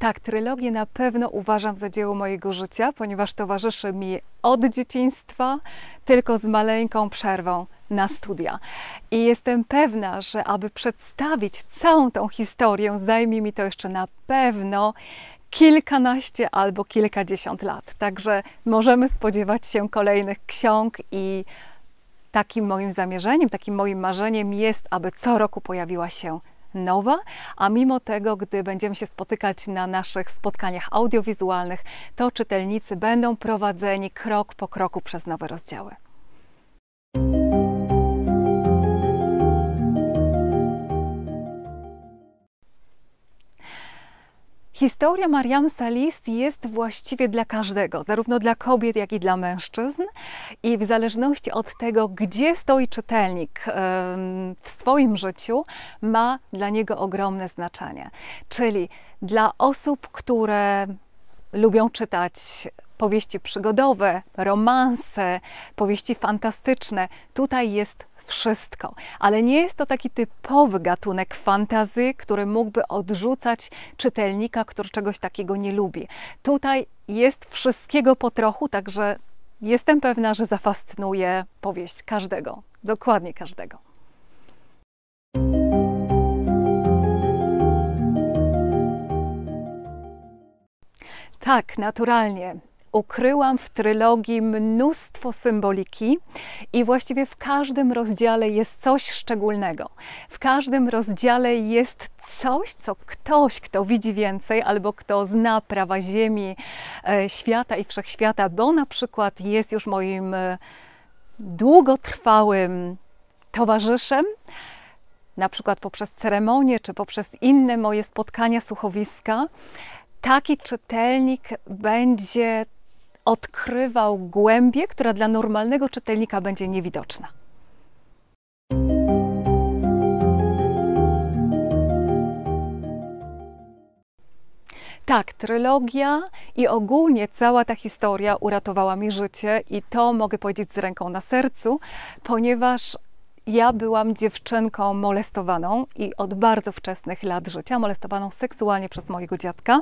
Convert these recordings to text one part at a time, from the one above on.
Tak, trylogię na pewno uważam za dzieło mojego życia, ponieważ towarzyszy mi od dzieciństwa, tylko z maleńką przerwą na studia. I jestem pewna, że aby przedstawić całą tą historię, zajmie mi to jeszcze na pewno kilkanaście albo kilkadziesiąt lat. Także możemy spodziewać się kolejnych ksiąg i takim moim zamierzeniem, takim moim marzeniem jest, aby co roku pojawiła się nowa, a mimo tego, gdy będziemy się spotykać na naszych spotkaniach audiowizualnych, to czytelnicy będą prowadzeni krok po kroku przez nowe rozdziały. Historia Mariam Salist jest właściwie dla każdego, zarówno dla kobiet, jak i dla mężczyzn. I w zależności od tego, gdzie stoi czytelnik w swoim życiu, ma dla niego ogromne znaczenie. Czyli dla osób, które lubią czytać powieści przygodowe, romanse, powieści fantastyczne, tutaj jest wszystko. Ale nie jest to taki typowy gatunek fantazy, który mógłby odrzucać czytelnika, który czegoś takiego nie lubi. Tutaj jest wszystkiego po trochu, także jestem pewna, że zafascynuje powieść każdego, dokładnie każdego. Tak, naturalnie ukryłam w trylogii mnóstwo symboliki i właściwie w każdym rozdziale jest coś szczególnego. W każdym rozdziale jest coś, co ktoś, kto widzi więcej albo kto zna prawa Ziemi, e, świata i wszechświata, bo na przykład jest już moim e, długotrwałym towarzyszem, na przykład poprzez ceremonie, czy poprzez inne moje spotkania słuchowiska, taki czytelnik będzie odkrywał głębię, która dla normalnego czytelnika będzie niewidoczna. Tak, trylogia i ogólnie cała ta historia uratowała mi życie i to mogę powiedzieć z ręką na sercu, ponieważ ja byłam dziewczynką molestowaną i od bardzo wczesnych lat życia molestowaną seksualnie przez mojego dziadka.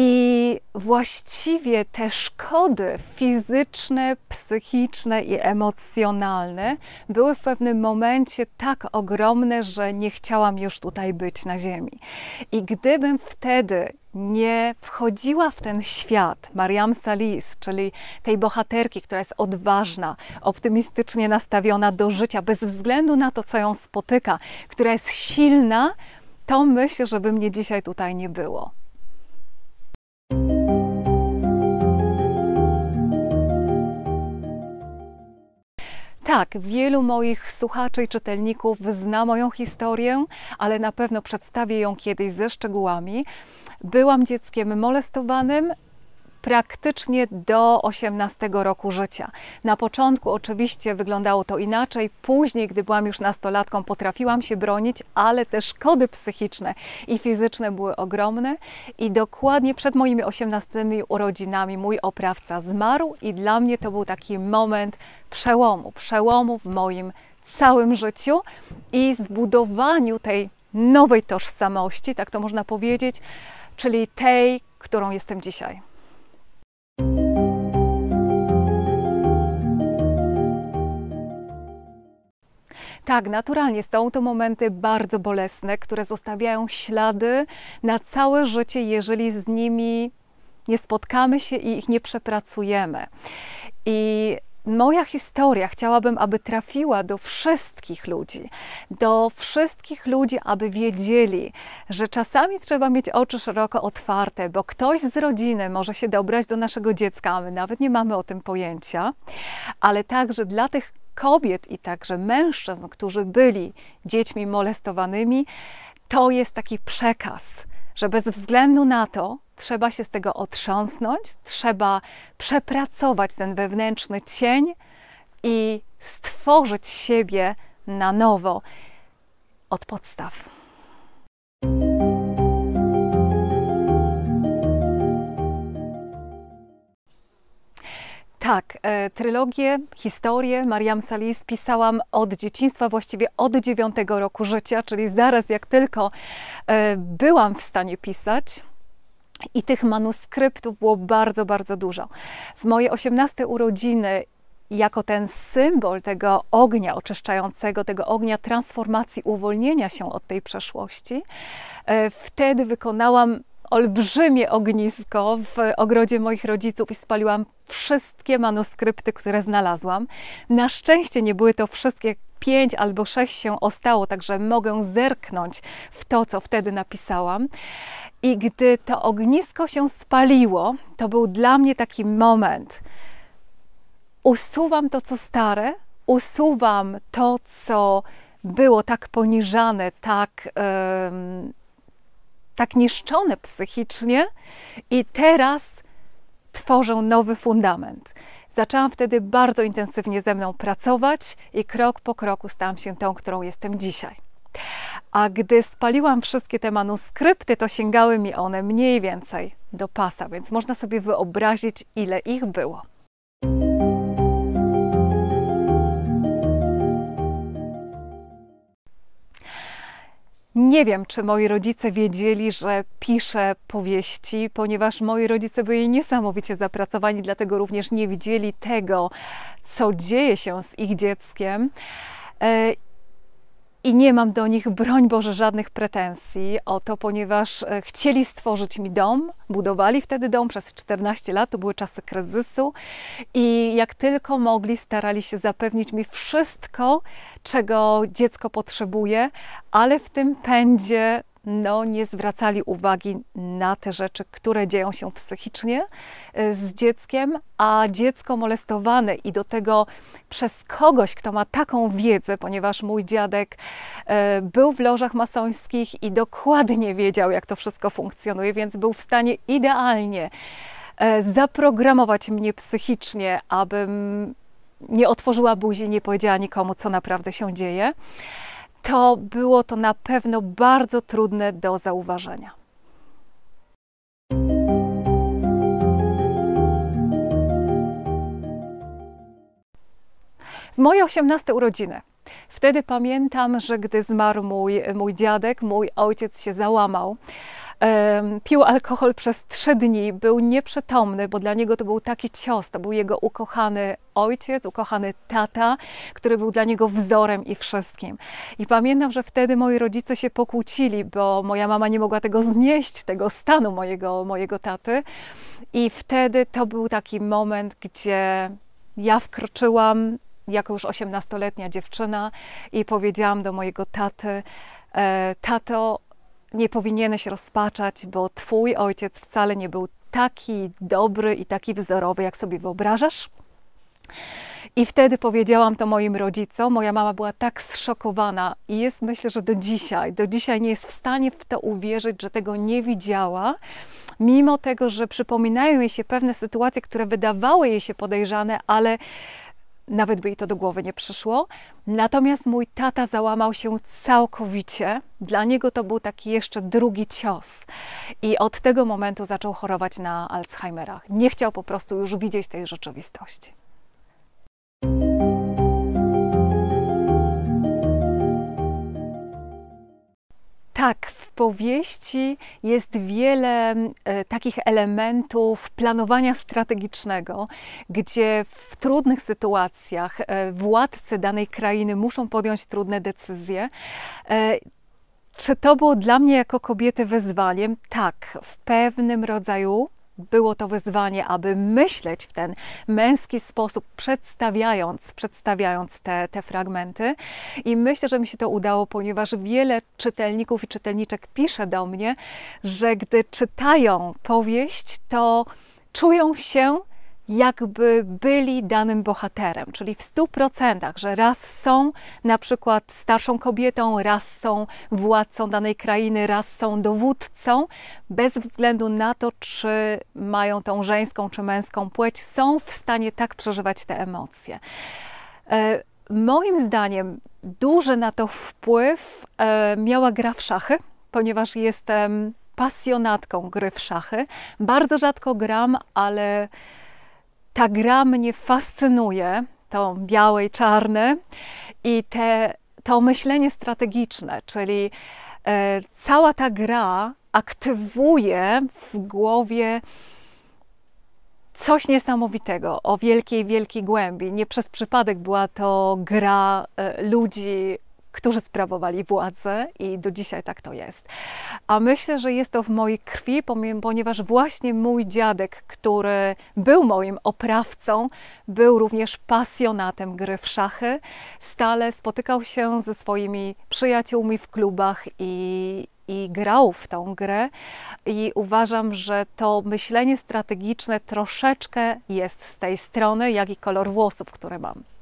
I właściwie te szkody fizyczne, psychiczne i emocjonalne były w pewnym momencie tak ogromne, że nie chciałam już tutaj być na Ziemi. I gdybym wtedy nie wchodziła w ten świat Mariam Salis, czyli tej bohaterki, która jest odważna, optymistycznie nastawiona do życia, bez względu na to, co ją spotyka, która jest silna, to myślę, żeby mnie dzisiaj tutaj nie było. Tak, wielu moich słuchaczy i czytelników zna moją historię, ale na pewno przedstawię ją kiedyś ze szczegółami. Byłam dzieckiem molestowanym, praktycznie do 18 roku życia. Na początku oczywiście wyglądało to inaczej, później, gdy byłam już nastolatką, potrafiłam się bronić, ale te szkody psychiczne i fizyczne były ogromne i dokładnie przed moimi 18 urodzinami mój oprawca zmarł i dla mnie to był taki moment przełomu, przełomu w moim całym życiu i zbudowaniu tej nowej tożsamości, tak to można powiedzieć, czyli tej, którą jestem dzisiaj. Tak, naturalnie są to momenty bardzo bolesne, które zostawiają ślady na całe życie, jeżeli z nimi nie spotkamy się i ich nie przepracujemy. I moja historia chciałabym, aby trafiła do wszystkich ludzi, do wszystkich ludzi, aby wiedzieli, że czasami trzeba mieć oczy szeroko otwarte, bo ktoś z rodziny może się dobrać do naszego dziecka, a my nawet nie mamy o tym pojęcia, ale także dla tych kobiet i także mężczyzn, którzy byli dziećmi molestowanymi, to jest taki przekaz, że bez względu na to trzeba się z tego otrząsnąć, trzeba przepracować ten wewnętrzny cień i stworzyć siebie na nowo od podstaw. Tak, e, trylogię, historię Mariam Salis pisałam od dzieciństwa, właściwie od dziewiątego roku życia, czyli zaraz jak tylko e, byłam w stanie pisać. I tych manuskryptów było bardzo, bardzo dużo. W moje osiemnaste urodziny jako ten symbol tego ognia oczyszczającego, tego ognia transformacji, uwolnienia się od tej przeszłości. E, wtedy wykonałam olbrzymie ognisko w ogrodzie moich rodziców i spaliłam wszystkie manuskrypty, które znalazłam. Na szczęście nie były to wszystkie pięć albo sześć się ostało, także mogę zerknąć w to, co wtedy napisałam. I gdy to ognisko się spaliło, to był dla mnie taki moment. Usuwam to, co stare, usuwam to, co było tak poniżane, tak. Yy, tak niszczone psychicznie i teraz tworzą nowy fundament. Zaczęłam wtedy bardzo intensywnie ze mną pracować i krok po kroku stałam się tą, którą jestem dzisiaj. A gdy spaliłam wszystkie te manuskrypty, to sięgały mi one mniej więcej do pasa, więc można sobie wyobrazić, ile ich było. Nie wiem, czy moi rodzice wiedzieli, że piszę powieści, ponieważ moi rodzice byli niesamowicie zapracowani, dlatego również nie widzieli tego, co dzieje się z ich dzieckiem e, i nie mam do nich, broń Boże, żadnych pretensji o to, ponieważ e, chcieli stworzyć mi dom, budowali wtedy dom przez 14 lat, to były czasy kryzysu i jak tylko mogli, starali się zapewnić mi wszystko, czego dziecko potrzebuje, ale w tym pędzie no, nie zwracali uwagi na te rzeczy, które dzieją się psychicznie e, z dzieckiem, a dziecko molestowane i do tego przez kogoś, kto ma taką wiedzę, ponieważ mój dziadek e, był w lożach masońskich i dokładnie wiedział, jak to wszystko funkcjonuje, więc był w stanie idealnie e, zaprogramować mnie psychicznie, abym nie otworzyła buzi, nie powiedziała nikomu, co naprawdę się dzieje to było to na pewno bardzo trudne do zauważenia. W moje 18 urodziny. Wtedy pamiętam, że gdy zmarł mój, mój dziadek, mój ojciec się załamał pił alkohol przez trzy dni, był nieprzytomny, bo dla niego to był taki cios, to był jego ukochany ojciec, ukochany tata, który był dla niego wzorem i wszystkim. I pamiętam, że wtedy moi rodzice się pokłócili, bo moja mama nie mogła tego znieść, tego stanu mojego, mojego taty. I wtedy to był taki moment, gdzie ja wkroczyłam jako już 18-letnia dziewczyna i powiedziałam do mojego taty, e, tato, nie powinieneś rozpaczać, bo twój ojciec wcale nie był taki dobry i taki wzorowy, jak sobie wyobrażasz. I wtedy powiedziałam to moim rodzicom. Moja mama była tak zszokowana i jest, myślę, że do dzisiaj, do dzisiaj nie jest w stanie w to uwierzyć, że tego nie widziała, mimo tego, że przypominają jej się pewne sytuacje, które wydawały jej się podejrzane, ale nawet by jej to do głowy nie przyszło. Natomiast mój tata załamał się całkowicie. Dla niego to był taki jeszcze drugi cios. I od tego momentu zaczął chorować na Alzheimera. Nie chciał po prostu już widzieć tej rzeczywistości. Tak, w powieści jest wiele e, takich elementów planowania strategicznego, gdzie w trudnych sytuacjach e, władcy danej krainy muszą podjąć trudne decyzje. E, czy to było dla mnie jako kobiety wyzwaniem? Tak, w pewnym rodzaju było to wyzwanie, aby myśleć w ten męski sposób, przedstawiając, przedstawiając te, te fragmenty. I myślę, że mi się to udało, ponieważ wiele czytelników i czytelniczek pisze do mnie, że gdy czytają powieść, to czują się jakby byli danym bohaterem, czyli w 100%, że raz są na przykład starszą kobietą, raz są władcą danej krainy, raz są dowódcą, bez względu na to, czy mają tą żeńską czy męską płeć, są w stanie tak przeżywać te emocje. E, moim zdaniem duży na to wpływ e, miała gra w szachy, ponieważ jestem pasjonatką gry w szachy. Bardzo rzadko gram, ale ta gra mnie fascynuje, to białe i czarne i te, to myślenie strategiczne, czyli e, cała ta gra aktywuje w głowie coś niesamowitego o wielkiej, wielkiej głębi. Nie przez przypadek była to gra e, ludzi którzy sprawowali władzę i do dzisiaj tak to jest. A myślę, że jest to w mojej krwi, ponieważ właśnie mój dziadek, który był moim oprawcą, był również pasjonatem gry w szachy. Stale spotykał się ze swoimi przyjaciółmi w klubach i, i grał w tą grę. I uważam, że to myślenie strategiczne troszeczkę jest z tej strony, jak i kolor włosów, które mam.